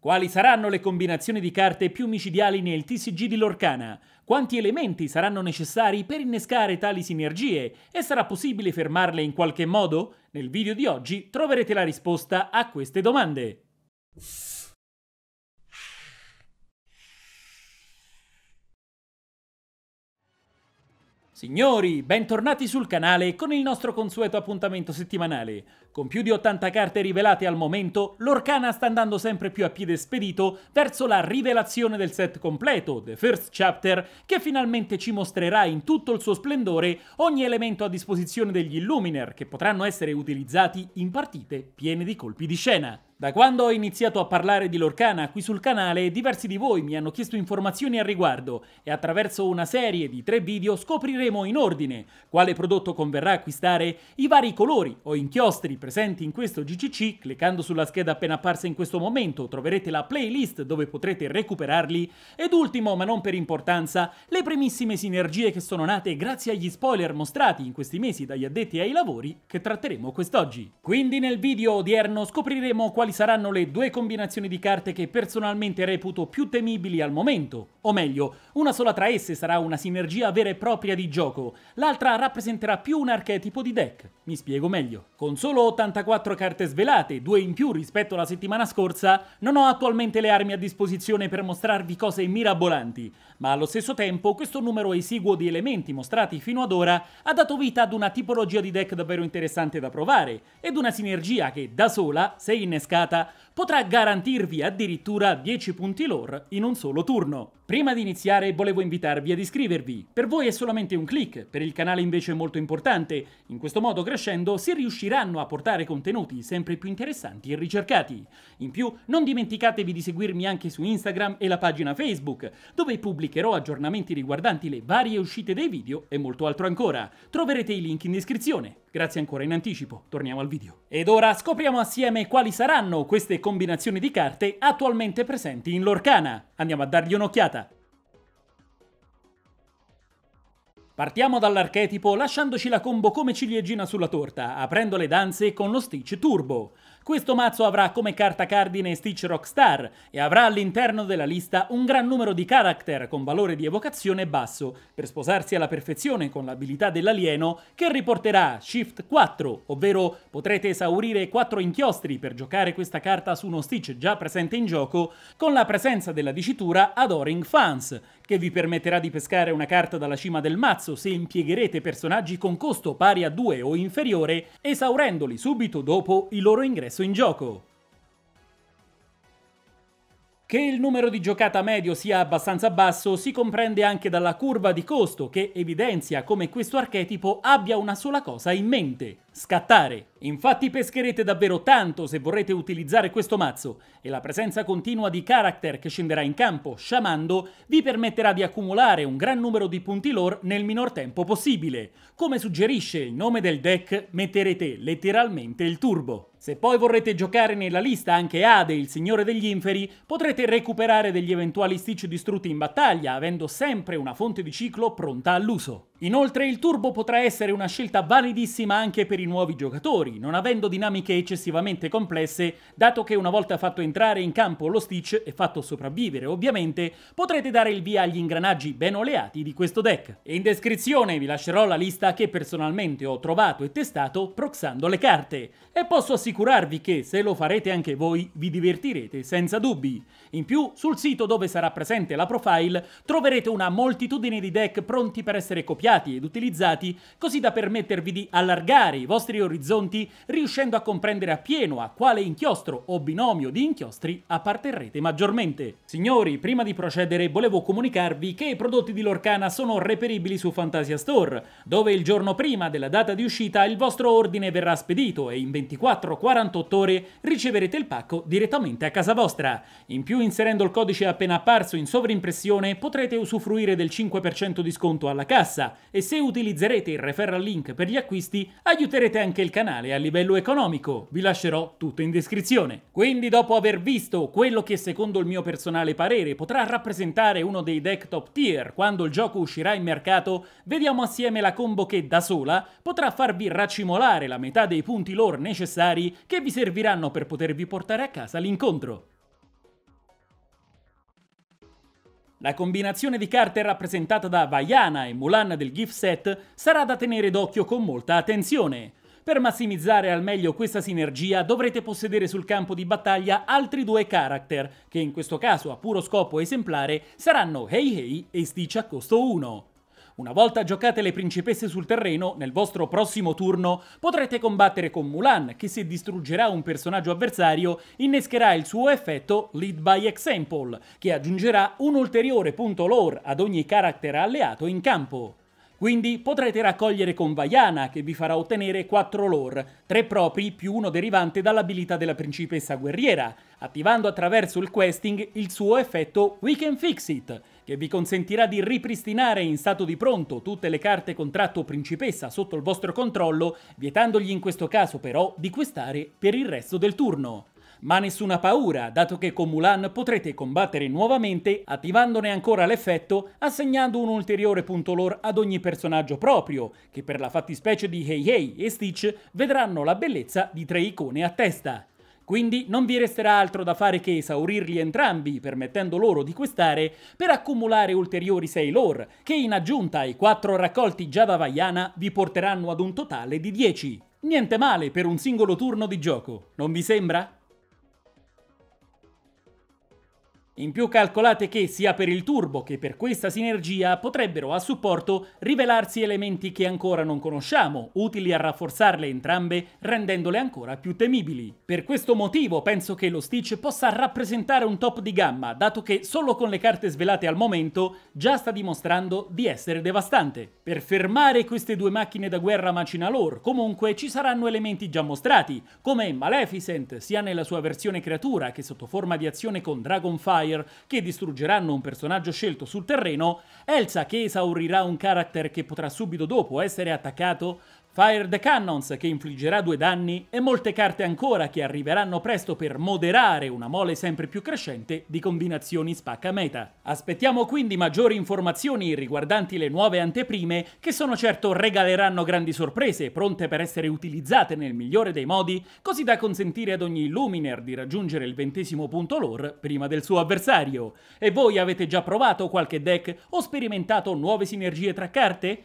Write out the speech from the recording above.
Quali saranno le combinazioni di carte più micidiali nel TCG di Lorcana? Quanti elementi saranno necessari per innescare tali sinergie? E sarà possibile fermarle in qualche modo? Nel video di oggi troverete la risposta a queste domande. Signori, bentornati sul canale con il nostro consueto appuntamento settimanale. Con più di 80 carte rivelate al momento, l'Orcana sta andando sempre più a piede spedito verso la rivelazione del set completo, The First Chapter, che finalmente ci mostrerà in tutto il suo splendore ogni elemento a disposizione degli Illuminer che potranno essere utilizzati in partite piene di colpi di scena. Da quando ho iniziato a parlare di Lorcana qui sul canale, diversi di voi mi hanno chiesto informazioni al riguardo e attraverso una serie di tre video scopriremo in ordine quale prodotto converrà acquistare, i vari colori o inchiostri presenti in questo GCC. Cliccando sulla scheda appena apparsa in questo momento troverete la playlist dove potrete recuperarli ed ultimo, ma non per importanza, le primissime sinergie che sono nate grazie agli spoiler mostrati in questi mesi dagli addetti ai lavori che tratteremo quest'oggi. Quindi nel video odierno scopriremo quali quali saranno le due combinazioni di carte che personalmente reputo più temibili al momento. O meglio, una sola tra esse sarà una sinergia vera e propria di gioco, l'altra rappresenterà più un archetipo di deck. Mi spiego meglio. Con solo 84 carte svelate, due in più rispetto alla settimana scorsa, non ho attualmente le armi a disposizione per mostrarvi cose mirabolanti, ma allo stesso tempo questo numero esiguo di elementi mostrati fino ad ora ha dato vita ad una tipologia di deck davvero interessante da provare, ed una sinergia che da sola, se innescata, complicata, potrà garantirvi addirittura 10 punti lore in un solo turno. Prima di iniziare volevo invitarvi ad iscrivervi. Per voi è solamente un click, per il canale invece è molto importante. In questo modo crescendo si riusciranno a portare contenuti sempre più interessanti e ricercati. In più non dimenticatevi di seguirmi anche su Instagram e la pagina Facebook, dove pubblicherò aggiornamenti riguardanti le varie uscite dei video e molto altro ancora. Troverete i link in descrizione. Grazie ancora in anticipo, torniamo al video. Ed ora scopriamo assieme quali saranno saranno queste combinazioni di carte attualmente presenti in Lorcana. Andiamo a dargli un'occhiata. Partiamo dall'archetipo lasciandoci la combo come ciliegina sulla torta, aprendo le danze con lo Stitch Turbo. Questo mazzo avrà come carta cardine Stitch Rockstar e avrà all'interno della lista un gran numero di character con valore di evocazione basso, per sposarsi alla perfezione con l'abilità dell'alieno che riporterà Shift 4, ovvero potrete esaurire 4 inchiostri per giocare questa carta su uno Stitch già presente in gioco, con la presenza della dicitura Adoring Fans, che vi permetterà di pescare una carta dalla cima del mazzo se impiegherete personaggi con costo pari a 2 o inferiore, esaurendoli subito dopo il loro ingresso messo in gioco. Che il numero di giocata medio sia abbastanza basso si comprende anche dalla curva di costo che evidenzia come questo archetipo abbia una sola cosa in mente, scattare. Infatti pescherete davvero tanto se vorrete utilizzare questo mazzo e la presenza continua di character che scenderà in campo sciamando vi permetterà di accumulare un gran numero di punti lore nel minor tempo possibile. Come suggerisce il nome del deck metterete letteralmente il turbo. Se poi vorrete giocare nella lista anche Ade, il signore degli inferi, potrete recuperare degli eventuali Stitch distrutti in battaglia, avendo sempre una fonte di ciclo pronta all'uso. Inoltre il turbo potrà essere una scelta validissima anche per i nuovi giocatori, non avendo dinamiche eccessivamente complesse, dato che una volta fatto entrare in campo lo Stitch e fatto sopravvivere ovviamente, potrete dare il via agli ingranaggi ben oleati di questo deck. E in descrizione vi lascerò la lista che personalmente ho trovato e testato proxando le carte, e posso assicurarvi che se lo farete anche voi vi divertirete senza dubbi. In più, sul sito dove sarà presente la profile troverete una moltitudine di deck pronti per essere copiati studiati ed utilizzati così da permettervi di allargare i vostri orizzonti riuscendo a comprendere appieno a quale inchiostro o binomio di inchiostri apparterrete maggiormente. Signori, prima di procedere volevo comunicarvi che i prodotti di Lorcana sono reperibili su Fantasia Store, dove il giorno prima della data di uscita il vostro ordine verrà spedito e in 24-48 ore riceverete il pacco direttamente a casa vostra. In più inserendo il codice appena apparso in sovrimpressione potrete usufruire del 5% di sconto alla cassa e se utilizzerete il referral link per gli acquisti aiuterete anche il canale a livello economico, vi lascerò tutto in descrizione. Quindi dopo aver visto quello che secondo il mio personale parere potrà rappresentare uno dei deck top tier quando il gioco uscirà in mercato, vediamo assieme la combo che da sola potrà farvi racimolare la metà dei punti lore necessari che vi serviranno per potervi portare a casa l'incontro. La combinazione di carte rappresentata da Vaiana e Mulan del gift set sarà da tenere d'occhio con molta attenzione. Per massimizzare al meglio questa sinergia dovrete possedere sul campo di battaglia altri due character, che in questo caso a puro scopo esemplare saranno Heihei Hei e Stitch a costo 1. Una volta giocate le principesse sul terreno, nel vostro prossimo turno potrete combattere con Mulan, che se distruggerà un personaggio avversario, innescherà il suo effetto Lead by Example, che aggiungerà un ulteriore punto lore ad ogni carattere alleato in campo. Quindi potrete raccogliere con Vaiana, che vi farà ottenere 4 lore, 3 propri più uno derivante dall'abilità della principessa guerriera, attivando attraverso il questing il suo effetto We Can Fix It, che vi consentirà di ripristinare in stato di pronto tutte le carte contratto principessa sotto il vostro controllo, vietandogli in questo caso però di questare per il resto del turno. Ma nessuna paura, dato che con Mulan potrete combattere nuovamente attivandone ancora l'effetto assegnando un ulteriore punto lore ad ogni personaggio proprio, che per la fattispecie di Heihei Hey e Stitch vedranno la bellezza di tre icone a testa. Quindi non vi resterà altro da fare che esaurirli entrambi, permettendo loro di questare, per accumulare ulteriori 6 lore, che in aggiunta ai 4 raccolti Java Vaiana vi porteranno ad un totale di 10. Niente male per un singolo turno di gioco, non vi sembra? In più calcolate che sia per il turbo che per questa sinergia potrebbero a supporto rivelarsi elementi che ancora non conosciamo, utili a rafforzarle entrambe rendendole ancora più temibili. Per questo motivo penso che lo Stitch possa rappresentare un top di gamma, dato che solo con le carte svelate al momento già sta dimostrando di essere devastante. Per fermare queste due macchine da guerra macina lore comunque ci saranno elementi già mostrati, come Maleficent sia nella sua versione creatura che sotto forma di azione con Dragonfire Fire che distruggeranno un personaggio scelto sul terreno, Elsa che esaurirà un character che potrà subito dopo essere attaccato Fire the Cannons che infliggerà due danni e molte carte ancora che arriveranno presto per moderare una mole sempre più crescente di combinazioni spacca meta. Aspettiamo quindi maggiori informazioni riguardanti le nuove anteprime che sono certo regaleranno grandi sorprese pronte per essere utilizzate nel migliore dei modi così da consentire ad ogni Luminer di raggiungere il ventesimo punto lore prima del suo avversario. E voi avete già provato qualche deck o sperimentato nuove sinergie tra carte?